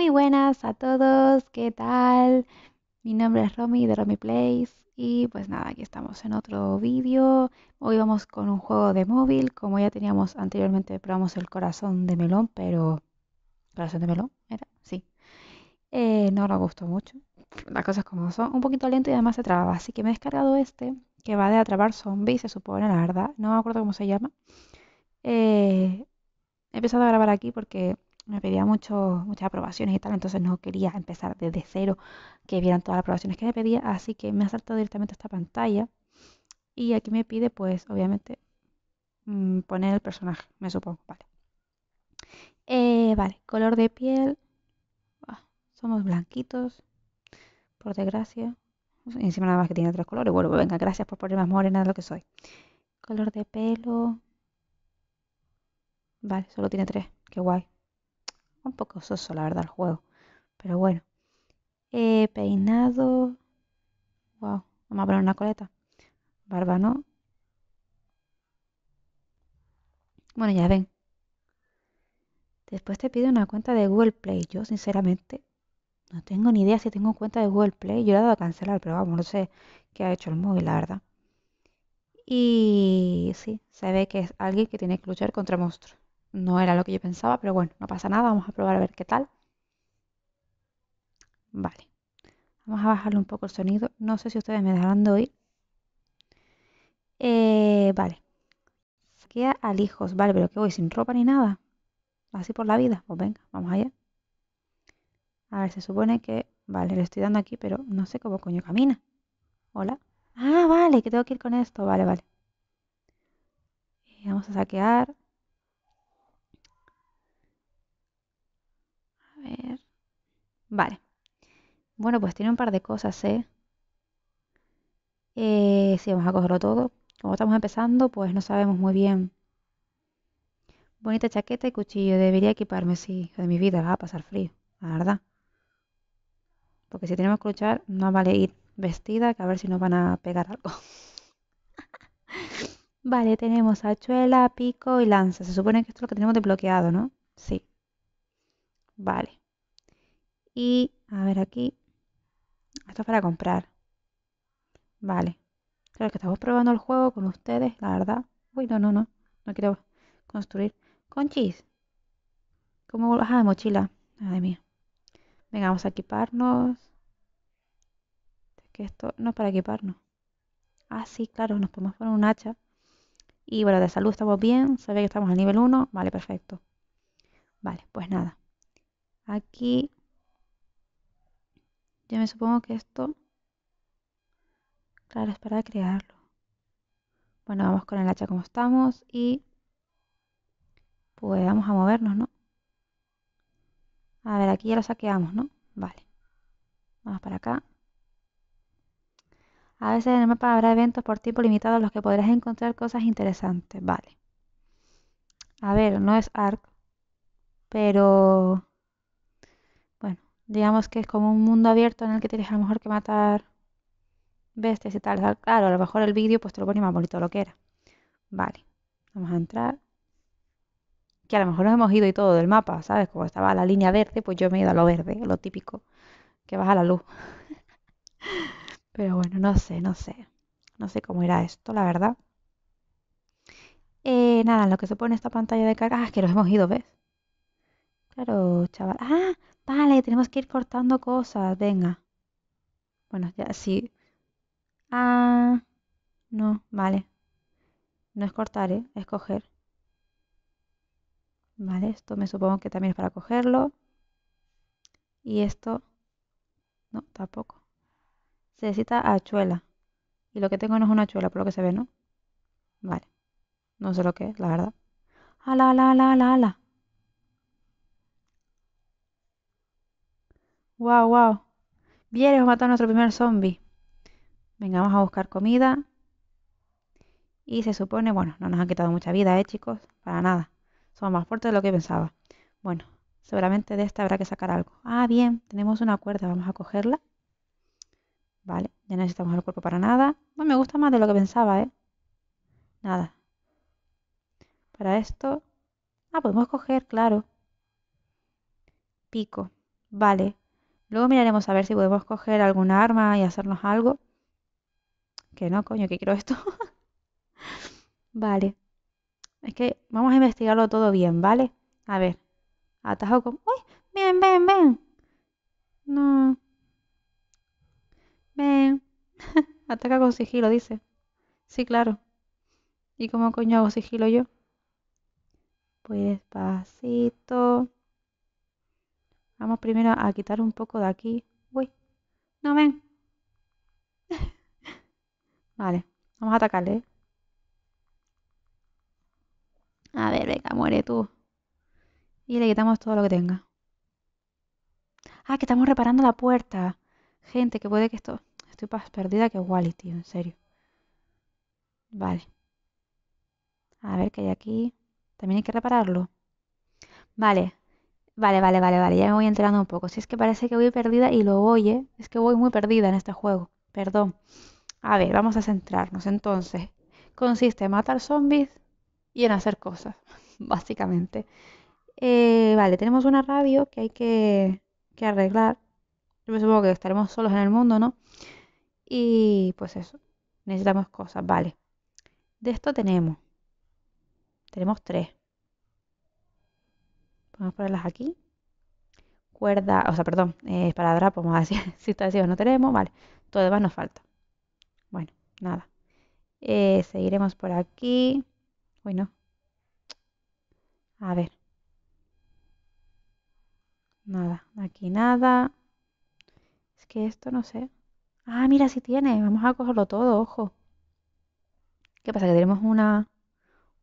Muy buenas a todos, ¿qué tal? Mi nombre es Romy de Romy Place y pues nada, aquí estamos en otro vídeo. Hoy vamos con un juego de móvil, como ya teníamos anteriormente, probamos el corazón de melón, pero... ¿Corazón de melón? ¿Era? Sí. Eh, no me gustó mucho, las cosas como son, un poquito lento y además se trababa, así que me he descargado este, que va de atrapar zombies, se supone, la verdad, no me acuerdo cómo se llama. Eh, he empezado a grabar aquí porque me pedía muchos muchas aprobaciones y tal, entonces no quería empezar desde cero que vieran todas las aprobaciones que me pedía, así que me ha saltado directamente a esta pantalla y aquí me pide pues obviamente mm, poner el personaje, me supongo, vale. Eh, vale, color de piel, ah, somos blanquitos, por desgracia, encima nada más que tiene tres colores, bueno, pues venga, gracias por poner más morena de lo que soy. Color de pelo, vale, solo tiene tres, qué guay. Un poco soso, la verdad, el juego. Pero bueno. Eh, peinado. Wow. Vamos a poner una coleta. Barba no. Bueno, ya ven. Después te pide una cuenta de Google Play. Yo, sinceramente, no tengo ni idea si tengo cuenta de Google Play. Yo la he dado a cancelar, pero vamos, no sé qué ha hecho el móvil, la verdad. Y sí, se ve que es alguien que tiene que luchar contra monstruos. No era lo que yo pensaba, pero bueno, no pasa nada, vamos a probar a ver qué tal. Vale. Vamos a bajarle un poco el sonido. No sé si ustedes me dejarán de oír. Eh, vale. Saquea hijos. Vale, pero que voy sin ropa ni nada. Así por la vida. Pues venga, vamos allá. A ver, se supone que... Vale, le estoy dando aquí, pero no sé cómo coño camina. Hola. Ah, vale, que tengo que ir con esto. Vale, vale. Eh, vamos a saquear. Vale. Bueno, pues tiene un par de cosas, ¿eh? eh sí, vamos a cogerlo todo. Como estamos empezando, pues no sabemos muy bien. Bonita chaqueta y cuchillo. Debería equiparme, sí. De mi vida va a pasar frío, la verdad. Porque si tenemos que luchar, no vale ir vestida, que a ver si nos van a pegar algo. vale, tenemos hachuela, pico y lanza. Se supone que esto es lo que tenemos desbloqueado, ¿no? Sí. Vale. Y a ver aquí. Esto es para comprar. Vale. creo que estamos probando el juego con ustedes, la verdad. Uy, no, no, no. No quiero construir. Conchis. ¿Cómo? baja de mochila. Madre mía. Venga, vamos a equiparnos. Es que esto no es para equiparnos. Ah, sí, claro, nos podemos poner un hacha. Y bueno, de salud estamos bien. Se ve que estamos al nivel 1. Vale, perfecto. Vale, pues nada. Aquí yo me supongo que esto... Claro, es para crearlo. Bueno, vamos con el hacha como estamos y... Pues vamos a movernos, ¿no? A ver, aquí ya lo saqueamos, ¿no? Vale. Vamos para acá. A veces en el mapa habrá eventos por tipo limitado en los que podrás encontrar cosas interesantes. Vale. A ver, no es ARC, pero digamos que es como un mundo abierto en el que tienes a lo mejor que matar bestias y tal. Claro, a lo mejor el vídeo pues te lo pone más bonito lo que era. Vale, vamos a entrar. Que a lo mejor nos hemos ido y todo del mapa, ¿sabes? Como estaba la línea verde, pues yo me he ido a lo verde, lo típico, que baja la luz. Pero bueno, no sé, no sé. No sé cómo era esto, la verdad. Eh, nada, lo que se pone esta pantalla de carga. Ah, es que nos hemos ido, ¿ves? Claro, chaval. Ah, Vale, tenemos que ir cortando cosas, venga. Bueno, ya sí. Ah, no, vale. No es cortar, ¿eh? es coger. Vale, esto me supongo que también es para cogerlo. Y esto, no, tampoco. Se necesita achuela. Y lo que tengo no es una hachuela, por lo que se ve, ¿no? Vale. No sé lo que es, la verdad. Ala, ah, ala, ala, ala, ala. Wow, guau. Bien, hemos matado a nuestro primer zombie. Venga, vamos a buscar comida. Y se supone, bueno, no nos han quitado mucha vida, ¿eh, chicos? Para nada. Somos más fuertes de lo que pensaba. Bueno, seguramente de esta habrá que sacar algo. Ah, bien, tenemos una cuerda, vamos a cogerla. Vale, ya no necesitamos el cuerpo para nada. No me gusta más de lo que pensaba, ¿eh? Nada. Para esto... Ah, podemos coger, claro. Pico. Vale. Luego miraremos a ver si podemos coger alguna arma y hacernos algo. Que no, coño, que quiero esto. vale. Es que vamos a investigarlo todo bien, ¿vale? A ver. Atajo con... ¡Uy! ¡Ven, ven, ven! No. Ven. Ataca con sigilo, dice. Sí, claro. ¿Y cómo coño hago sigilo yo? Pues despacito. Vamos primero a quitar un poco de aquí. Uy, no ven. vale, vamos a atacarle. ¿eh? A ver, venga, muere tú. Y le quitamos todo lo que tenga. Ah, que estamos reparando la puerta. Gente, que puede que esto... Estoy más perdida que Wally, tío, en serio. Vale. A ver qué hay aquí. También hay que repararlo. Vale, Vale, vale, vale, vale, ya me voy enterando un poco. Si es que parece que voy perdida y lo oye, ¿eh? es que voy muy perdida en este juego. Perdón. A ver, vamos a centrarnos entonces. Consiste en matar zombies y en hacer cosas, básicamente. Eh, vale, tenemos una radio que hay que, arreglar. Yo supongo que estaremos solos en el mundo, ¿no? Y pues eso, necesitamos cosas, vale. De esto tenemos. Tenemos tres. Vamos a ponerlas aquí. Cuerda, o sea, perdón, eh, es para drapo, vamos a decir, si está no tenemos, vale. Todo demás nos falta. Bueno, nada. Eh, seguiremos por aquí. bueno A ver. Nada, aquí nada. Es que esto no sé. Ah, mira, si tiene. Vamos a cogerlo todo, ojo. ¿Qué pasa? ¿Que tenemos una...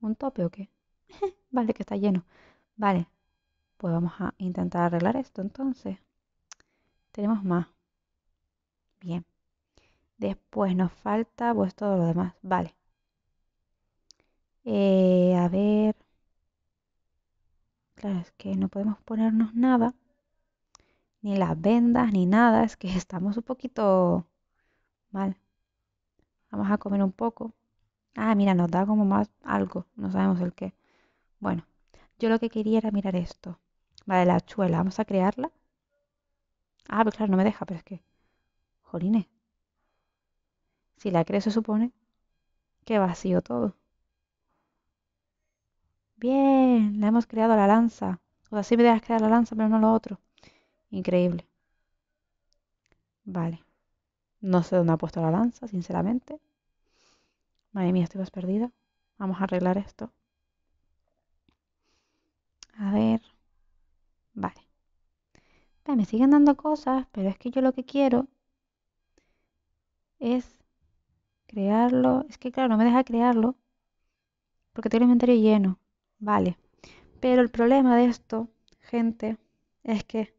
un tope o qué? vale, que está lleno. Vale, pues vamos a intentar arreglar esto entonces. Tenemos más. Bien. Después nos falta pues todo lo demás. Vale. Eh, a ver. Claro, es que no podemos ponernos nada. Ni las vendas, ni nada. Es que estamos un poquito mal. Vamos a comer un poco. Ah, mira, nos da como más algo. No sabemos el qué. Bueno, yo lo que quería era mirar esto. Vale, la chuela, vamos a crearla. Ah, pues claro, no me deja, pero es que... Jolines. Si la creo se supone que vacío todo. Bien, la hemos creado la lanza. O sea, sí me dejas crear la lanza, pero no lo otro. Increíble. Vale. No sé dónde ha puesto la lanza, sinceramente. Madre mía, estoy más perdida. Vamos a arreglar esto. A ver. Vale. me siguen dando cosas, pero es que yo lo que quiero es crearlo. Es que claro, no me deja crearlo porque tengo el inventario lleno. Vale. Pero el problema de esto, gente, es que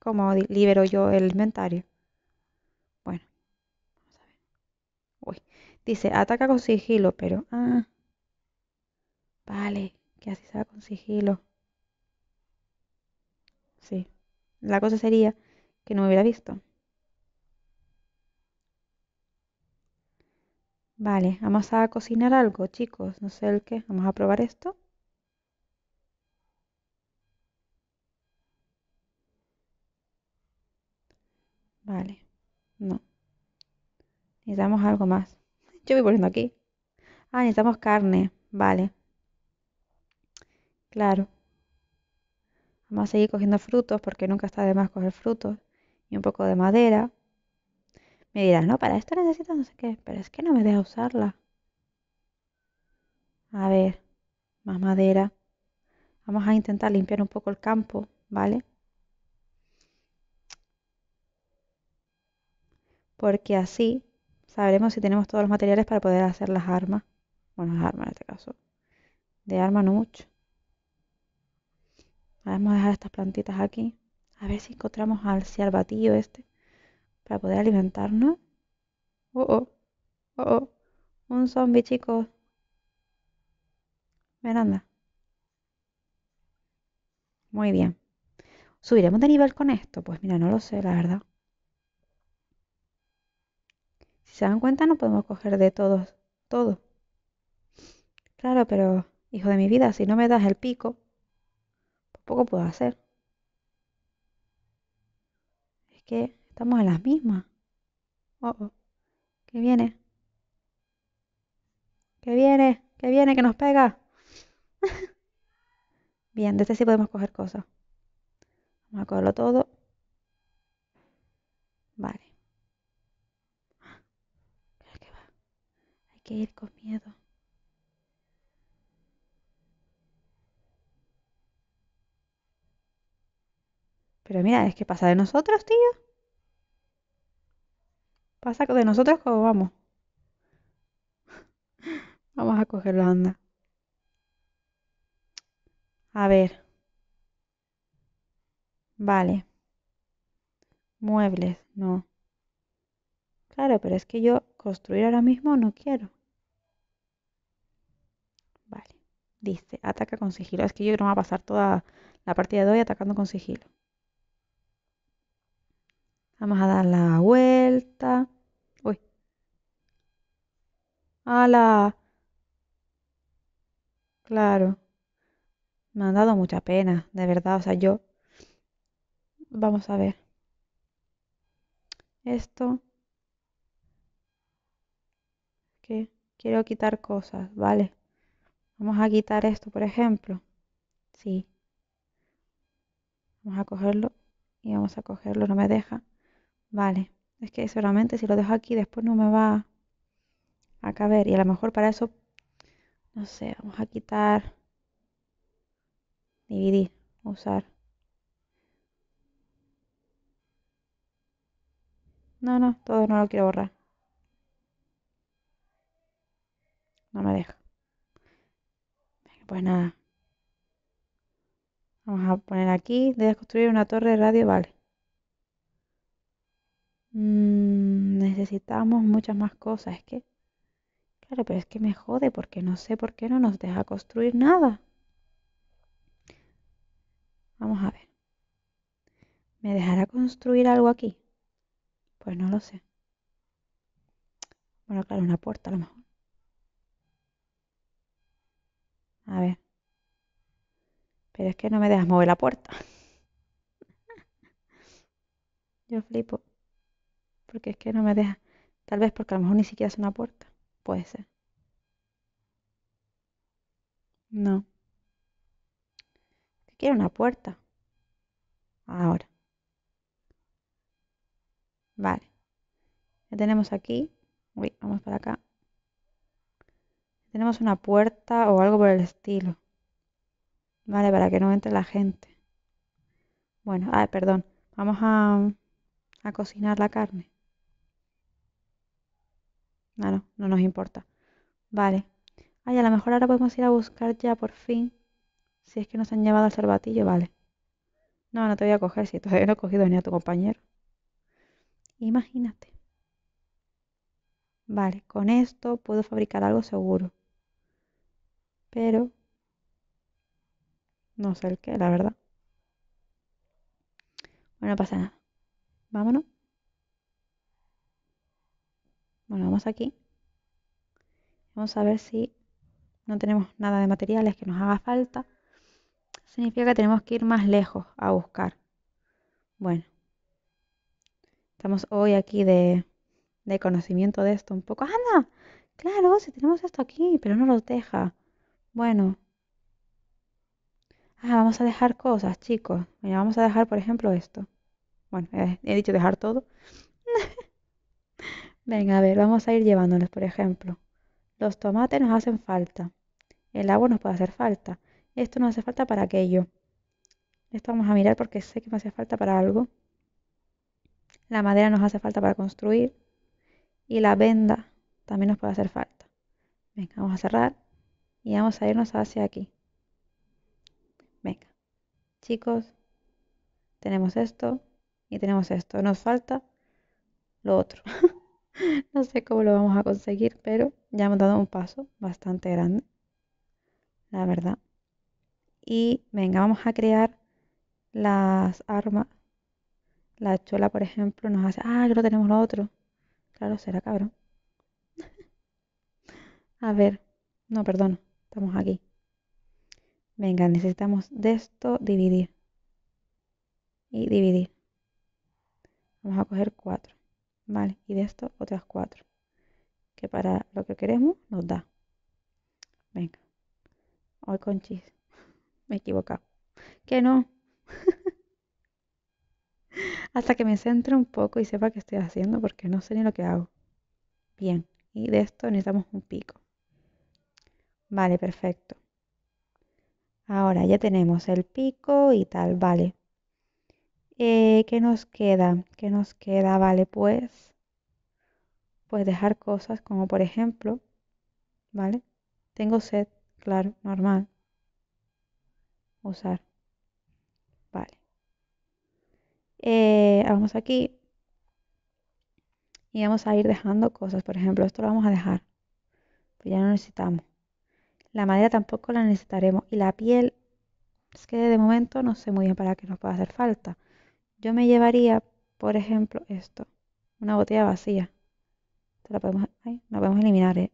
¿cómo libero yo el inventario? Bueno. Vamos a ver. Uy. Dice, ataca con sigilo, pero... Ah. Vale, que así se va con sigilo. Sí. La cosa sería que no me hubiera visto. Vale, vamos a cocinar algo, chicos. No sé el qué. Vamos a probar esto. Vale, no. Necesitamos algo más. Yo voy poniendo aquí. Ah, necesitamos carne. Vale. Claro. Vamos a seguir cogiendo frutos porque nunca está de más coger frutos. Y un poco de madera. Me dirás, no, para esto necesito no sé qué. Pero es que no me deja usarla. A ver, más madera. Vamos a intentar limpiar un poco el campo, ¿vale? Porque así sabremos si tenemos todos los materiales para poder hacer las armas. Bueno, las armas en este caso. De arma no mucho. Vamos a dejar estas plantitas aquí. A ver si encontramos al ciervatillo este para poder alimentarnos. Oh, oh, oh, oh. Un zombie, chicos. Ven, Muy bien. ¿Subiremos de nivel con esto? Pues mira, no lo sé, la verdad. Si se dan cuenta, no podemos coger de todos, todo. Claro, pero, hijo de mi vida, si no me das el pico, poco puedo hacer. Es que estamos en las mismas. Oh, oh. ¿Qué viene? Que viene? ¿Qué viene que nos pega? Bien, de este sí podemos coger cosas. Vamos a cogerlo todo. Vale. Hay que ir con miedo. Pero mira, es que pasa de nosotros, tío. Pasa de nosotros como vamos. Vamos a coger la onda. A ver. Vale. Muebles, no. Claro, pero es que yo construir ahora mismo no quiero. Vale. Dice, ataca con sigilo. Es que yo no va a pasar toda la partida de hoy atacando con sigilo. Vamos a dar la vuelta. Uy. ¡Hala! Ah, claro. Me han dado mucha pena, de verdad. O sea, yo... Vamos a ver. Esto. ¿Qué? quiero quitar cosas, ¿vale? Vamos a quitar esto, por ejemplo. Sí. Vamos a cogerlo y vamos a cogerlo, no me deja. Vale, es que solamente si lo dejo aquí después no me va a caber. Y a lo mejor para eso, no sé, vamos a quitar, dividir, usar. No, no, todo no lo quiero borrar. No me deja. pues nada. Vamos a poner aquí, de construir una torre de radio, vale. Mm, necesitamos muchas más cosas. Es que, claro, pero es que me jode porque no sé por qué no nos deja construir nada. Vamos a ver. ¿Me dejará construir algo aquí? Pues no lo sé. Bueno, claro, una puerta a lo mejor. A ver. Pero es que no me dejas mover la puerta. Yo flipo porque es que no me deja. Tal vez porque a lo mejor ni siquiera es una puerta. Puede ser. No. Quiero una puerta. Ahora. Vale. Ya tenemos aquí. Uy, vamos para acá. Tenemos una puerta o algo por el estilo. Vale, para que no entre la gente. Bueno, ah, perdón. Vamos a cocinar la carne. No, no, no nos importa. Vale. Ay, a lo mejor ahora podemos ir a buscar ya por fin. Si es que nos han llevado al salvatillo, vale. No, no te voy a coger si todavía no he cogido ni a tu compañero. Imagínate. Vale, con esto puedo fabricar algo seguro. Pero no sé el qué, la verdad. Bueno, pasa nada. Vámonos. Bueno, vamos aquí. Vamos a ver si no tenemos nada de materiales que nos haga falta. Significa que tenemos que ir más lejos a buscar. Bueno. Estamos hoy aquí de, conocimiento de esto un poco. ¡Anda! Claro, si tenemos esto aquí, pero no lo deja. Bueno. Ah, vamos a dejar cosas, chicos. Mira, vamos a dejar, por ejemplo, esto. Bueno, he dicho dejar todo. venga a ver, vamos a ir llevándolos, por ejemplo. Los tomates nos hacen falta. El agua nos puede hacer falta. Esto nos hace falta para aquello. Esto vamos a mirar porque sé que me hace falta para algo. La madera nos hace falta para construir. Y la venda también nos puede hacer falta. Venga, vamos a cerrar y vamos a irnos hacia aquí. Venga. Chicos, tenemos esto y tenemos esto. Nos falta lo otro. no sé cómo lo vamos a conseguir, pero ya hemos dado un paso bastante grande, la verdad. Y venga, vamos a crear las armas. La chola, por ejemplo, nos hace, ah, ya lo tenemos lo otro. Claro, será cabrón. a ver, no, perdón, estamos aquí. Venga, necesitamos de esto dividir. Y dividir. Vamos a coger cuatro. Vale, y de esto otras cuatro. Que para lo que queremos nos da. Venga. Hoy chis. Me he equivocado. Que no. Hasta que me centre un poco y sepa qué estoy haciendo porque no sé ni lo que hago. Bien. Y de esto necesitamos un pico. Vale, perfecto. Ahora ya tenemos el pico y tal. Vale. Eh, que nos queda? que nos queda? Vale, pues, pues dejar cosas como por ejemplo, ¿vale? Tengo sed, claro, normal. Usar. Vale. Eh, vamos aquí y vamos a ir dejando cosas. Por ejemplo, esto lo vamos a dejar. Pues ya no necesitamos. La madera tampoco la necesitaremos. Y la piel, es que de momento no sé muy bien para qué nos pueda hacer falta. Yo me llevaría, por ejemplo, esto. Una botella vacía. Esto la podemos, eliminar, ¿eh?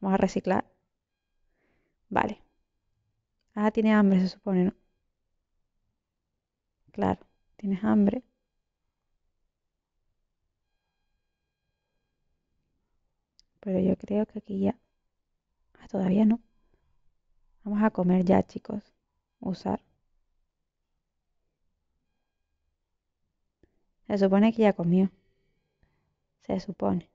Vamos a reciclar. Vale. Ah, tiene hambre, se supone, ¿no? Claro, tienes hambre. Pero yo creo que aquí ya... Ah, todavía no. Vamos a comer ya, chicos. Usar. Se supone que ya comió. Se supone.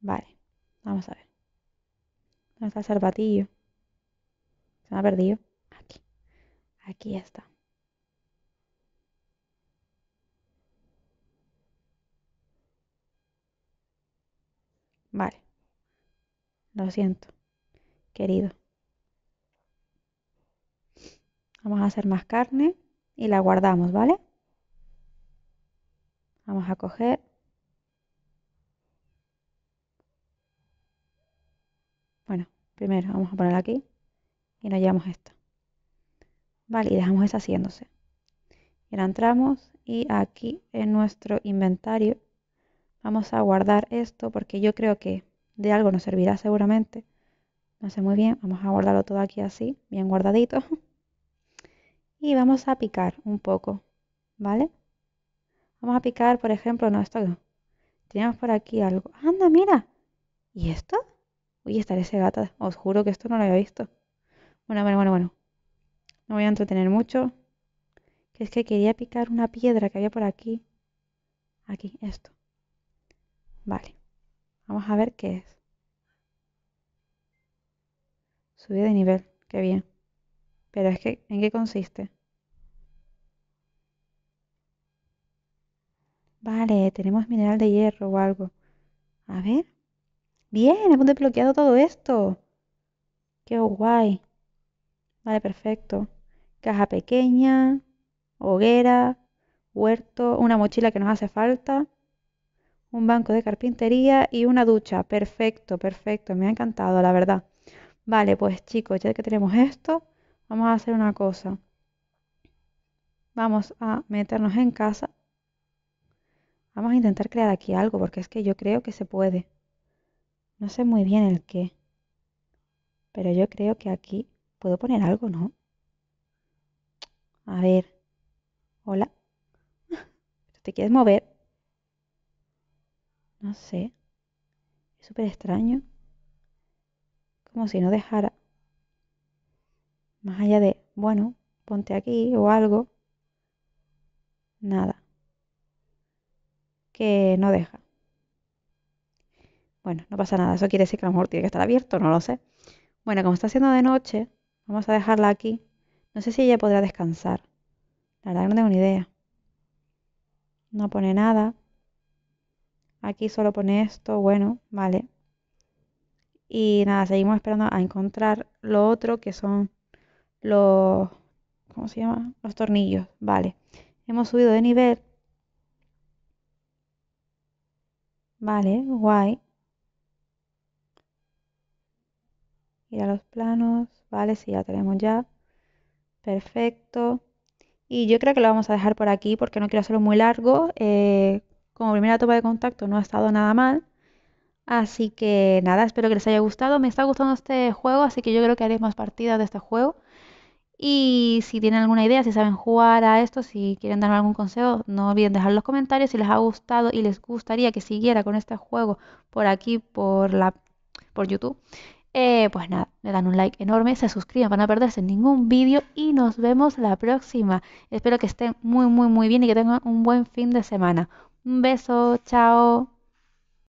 Vale, vamos a ver. ¿No está el Se me ha perdido. Aquí. Aquí está. Vale. Lo siento, querido. Vamos a hacer más carne y la guardamos, ¿vale? Vamos a coger. Bueno, primero vamos a ponerla aquí y nos llevamos esto. Vale, y dejamos esa haciéndose. Y ahora entramos y aquí en nuestro inventario vamos a guardar esto porque yo creo que de algo nos servirá seguramente. No sé muy bien, vamos a guardarlo todo aquí así, bien guardadito. y vamos a picar un poco, ¿vale? Vamos a picar, por ejemplo, no, esto no. Teníamos por aquí algo. ¡Anda, mira! ¿Y esto? Uy, estaré ese gata. Os juro que esto no lo había visto. Bueno, bueno, bueno, bueno. No voy a entretener mucho. Que es que quería picar una piedra que había por aquí. Aquí, esto. Vale. Vamos a ver qué es. Subí de nivel. Qué bien. Pero es que, ¿en qué consiste? Vale, tenemos mineral de hierro o algo. A ver. Bien, hemos desbloqueado todo esto. Qué guay. Vale, perfecto. Caja pequeña, hoguera, huerto, una mochila que nos hace falta, un banco de carpintería y una ducha. Perfecto, perfecto. Me ha encantado, la verdad. Vale, pues chicos, ya que tenemos esto, Vamos a hacer una cosa. Vamos a meternos en casa. Vamos a intentar crear aquí algo, porque es que yo creo que se puede. No sé muy bien el qué. Pero yo creo que aquí puedo poner algo, ¿no? A ver. Hola. ¿Te quieres mover? No sé. Es súper extraño. Como si no dejara más allá de, bueno, ponte aquí o algo. Nada. Que no deja. Bueno, no pasa nada. Eso quiere decir que a lo mejor tiene que estar abierto, no lo sé. Bueno, como está haciendo de noche, vamos a dejarla aquí. No sé si ella podrá descansar. La verdad no tengo ni idea. No pone nada. Aquí solo pone esto. Bueno, vale. Y nada, seguimos esperando a encontrar lo otro que son los, se llama? Los tornillos, vale. Hemos subido de nivel. Vale, guay. y a los planos, vale, si ya tenemos ya. Perfecto. Y yo creo que lo vamos a dejar por aquí porque no quiero hacerlo muy largo. Eh, como primera toma de contacto no ha estado nada mal. Así que nada, espero que les haya gustado. Me está gustando este juego, así que yo creo que haré más partidas de este juego. Y si tienen alguna idea, si saben jugar a esto, si quieren darme algún consejo, no olviden dejar los comentarios si les ha gustado y les gustaría que siguiera con este juego por aquí, por, la, por YouTube. Eh, pues nada, le dan un like enorme, se suscriban para no perderse ningún vídeo y nos vemos la próxima. Espero que estén muy, muy, muy bien y que tengan un buen fin de semana. Un beso, chao.